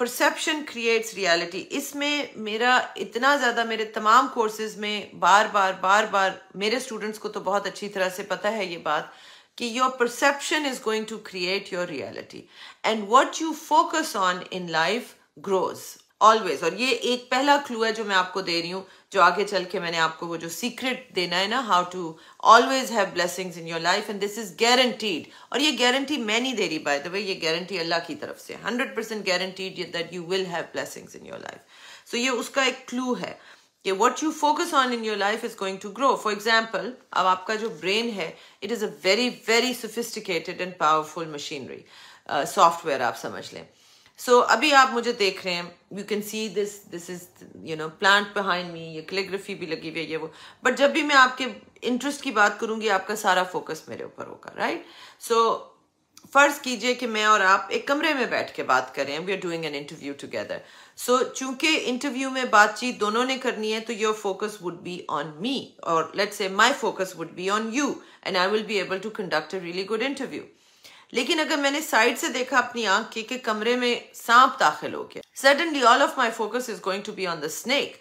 Perception creates reality इसमें मेरा इतना ज़्यादा मेरे तमाम कोर्सेज में बार बार बार बार मेरे स्टूडेंट्स को तो बहुत अच्छी तरह से पता है ये बात कि your perception is going to create your reality and what you focus on in life grows always और ये एक पहला क्लू है जो मैं आपको दे रही हूँ जो आगे चल के मैंने आपको वो जो सीक्रेट देना है ना how to always have blessings in your life and this is guaranteed और ये गारंटी मैं नहीं दे रही बाय द वे ये गारंटी अल्लाह की तरफ से hundred percent guaranteed that you will have blessings in your life so ये उसका एक क्लू है कि what you focus on in your life is going to grow for example अब आपका जो ब्रेन है it is a very very sophisticated and powerful machinery software आप समझ लें सो so, अभी आप मुझे देख रहे हैं you can see this this is you know plant behind me ये कैलीग्राफी भी लगी हुई है ये वो बट जब भी मैं आपके इंटरेस्ट की बात करूंगी आपका सारा फोकस मेरे ऊपर होगा राइट सो फर्ज कीजिए कि मैं और आप एक कमरे में बैठ के बात कर रहे हैं we are doing an interview together so चूंकि इंटरव्यू में बातचीत दोनों ने करनी है तो your focus would be on me और let's say my focus would be on you and I will be able to conduct a really good interview लेकिन अगर मैंने साइड से देखा अपनी आंख के के कमरे में सांप दाखिल हो गया suddenly all of my focus is going to be on the snake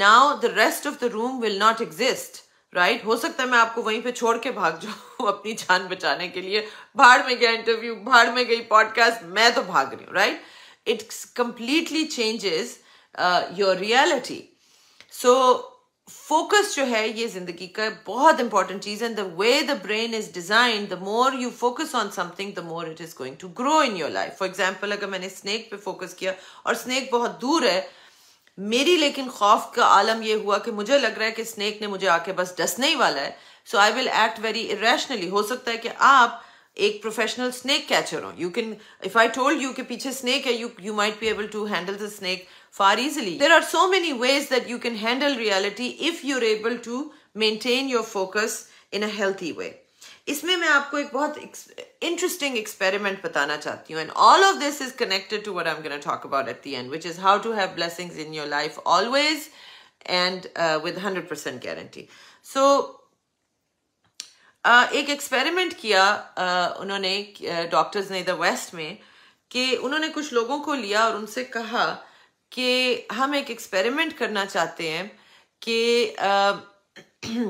now the rest of the room will not exist right हो सकता है मैं आपको वहीं पे छोड़ के भाग जाऊं अपनी जान बचाने के लिए भाड़ में गया इंटरव्यू भाड़ में गई पॉडकास्ट मैं तो भाग रही हूँ right it's completely changes your reality so focus जो है ये जिंदगी का बहुत इंपॉर्टेंट चीज and the way the brain is design the more you focus on something the more it is going to grow in your life for example अगर मैंने snake पे फोकस किया और स्नेक बहुत दूर है मेरी लेकिन खौफ का आलम यह हुआ कि मुझे लग रहा है कि स्नेक ने मुझे आके बस डसने ही वाला है so I will act very irrationally हो सकता है कि आप एक प्रोफेशनल स्नेक कैचर हो you can if I told you के पीछे स्नेक है you you might be able to handle the snake far easily there are so many ways that you can handle handle if you are able to maintain your focus in a healthy way इसमें मैं आपको एक बहुत interesting experiment बताना चाहती हूँ and all of this is connected to what I am gonna talk about at the end which is how to have blessings in your life always and with hundred percent guarantee so एक experiment किया उन्होंने doctors ने the waste में कि उन्होंने कुछ लोगों को लिया और उनसे कहा कि हम एक एक्सपेरिमेंट करना चाहते हैं कि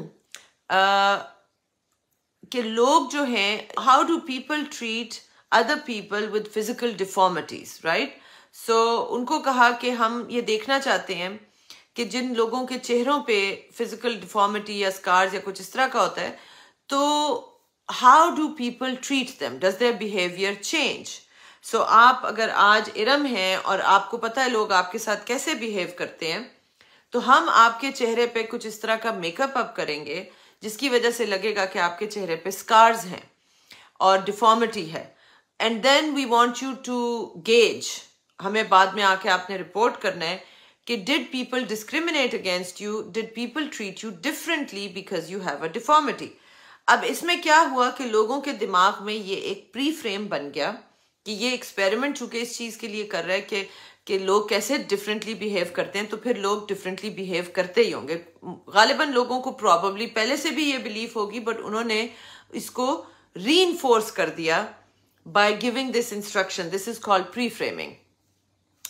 कि लोग जो हैं how do people treat other people with physical deformities right so उनको कहा कि हम ये देखना चाहते हैं कि जिन लोगों के चेहरों पे फिजिकल डिफॉर्मिटी या स्कार्स या कुछ इस तरह का होता है तो how do people treat them does their behaviour change so आप अगर आज इरम हैं और आपको पता है लोग आपके साथ कैसे बिहेव करते हैं तो हम आपके चेहरे पे कुछ इस तरह का मेकअप अप करेंगे जिसकी वजह से लगेगा कि आपके चेहरे पे स्कार्स हैं और डिफॉर्मिटी है and then we want you to gauge हमें बाद में आके आपने रिपोर्ट करना है कि did people discriminate against you did people treat you differently because you have a deformity अब इसमें क्या हुआ कि लोगों के दिमाग में ये एक प्री फ्रेम बन गया कि ये एक्सपेरिमेंट चूंकि इस चीज़ के लिए कर रहा है कि कि लोग कैसे डिफरेंटली बिहेव करते हैं तो फिर लोग डिफरेंटली बिहेव करते ही होंगे गालिबा लोगों को प्रॉबली पहले से भी ये बिलीव होगी बट उन्होंने इसको री कर दिया by giving this instruction this is called pre framing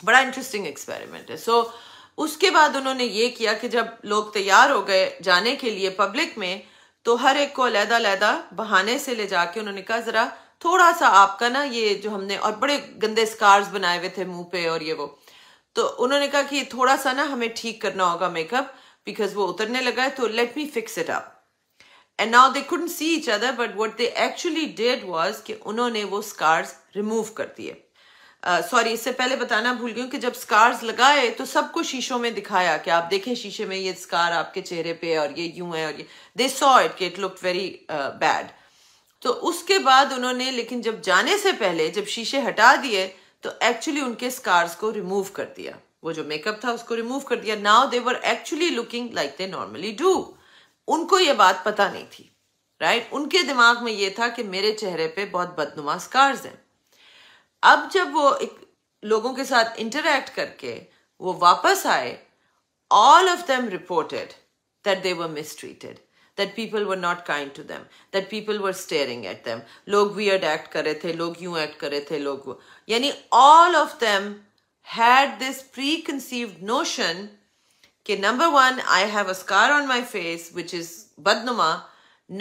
बड़ा इंटरेस्टिंग एक्सपेरिमेंट है सो so, उसके बाद उन्होंने ये किया कि जब लोग तैयार हो गए जाने के लिए पब्लिक में तो हर एक को अलहदा अलहदा बहाने से ले जाके उन्होंने कहा ज़रा थोड़ा सा आपका ना ये जो हमने और बड़े गंदे स्कार्स बनाए हुए थे मुंह पे और ये वो तो उन्होंने कहा कि थोड़ा सा ना हमें ठीक करना होगा मेकअप बिकॉज वो उतरने लगा है तो let me fix it up and now they couldn't see each other but what they actually did was कि उन्होंने वो स्कार्स रिमूव कर दिए सॉरी इससे पहले बताना भूल गई कि जब स्कार्स लगाए तो सबको शीशों में दिखाया कि आप देखें शीशे में ये स्कार आपके चेहरे पे और ये यूं है और ये they saw it it look very bad तो उसके बाद उन्होंने लेकिन जब जाने से पहले जब शीशे हटा दिए तो एक्चुअली उनके स्कार्स को रिमूव कर दिया वो जो मेकअप था उसको रिमूव कर दिया now they were actually looking like they normally do उनको ये बात पता नहीं थी राइट right? उनके दिमाग में ये था कि मेरे चेहरे पे बहुत बदनुमा स्कार्स हैं अब जब वो एक लोगों के साथ इंटरेक्ट करके वो वापस आए all of them reported that they were mistreated that people were not kind to them that people were staring at them लोग वियर्ड एक्ट कर रहे थे लोग यूं एक्ट कर रहे थे लोग यानी all of them had this preconceived notion कि number one I have a scar on my face which is बदनुमा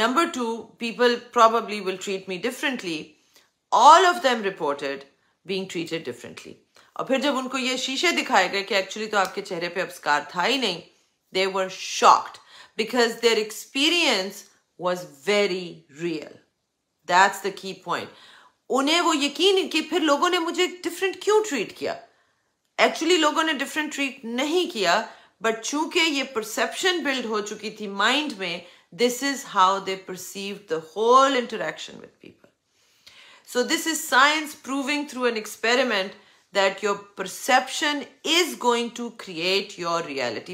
number two people probably will treat me differently all of them reported being treated differently और फिर जब उनको ये शीशे दिखाए गए कि एक्चुअली तो आपके चेहरे पे अब था ही नहीं they were shocked because their experience was very real that's the key point उन्हें वो यकीन कि फिर लोगों ने मुझे डिफरेंट क्यों ट्रीट किया एक्चुअली लोगों ने डिफरेंट ट्रीट नहीं किया बट चूंकि ये परसेप्शन बिल्ड हो चुकी थी माइंड में this is how they perceive the whole interaction with people So this is science proving through an experiment that your perception is going to create your reality.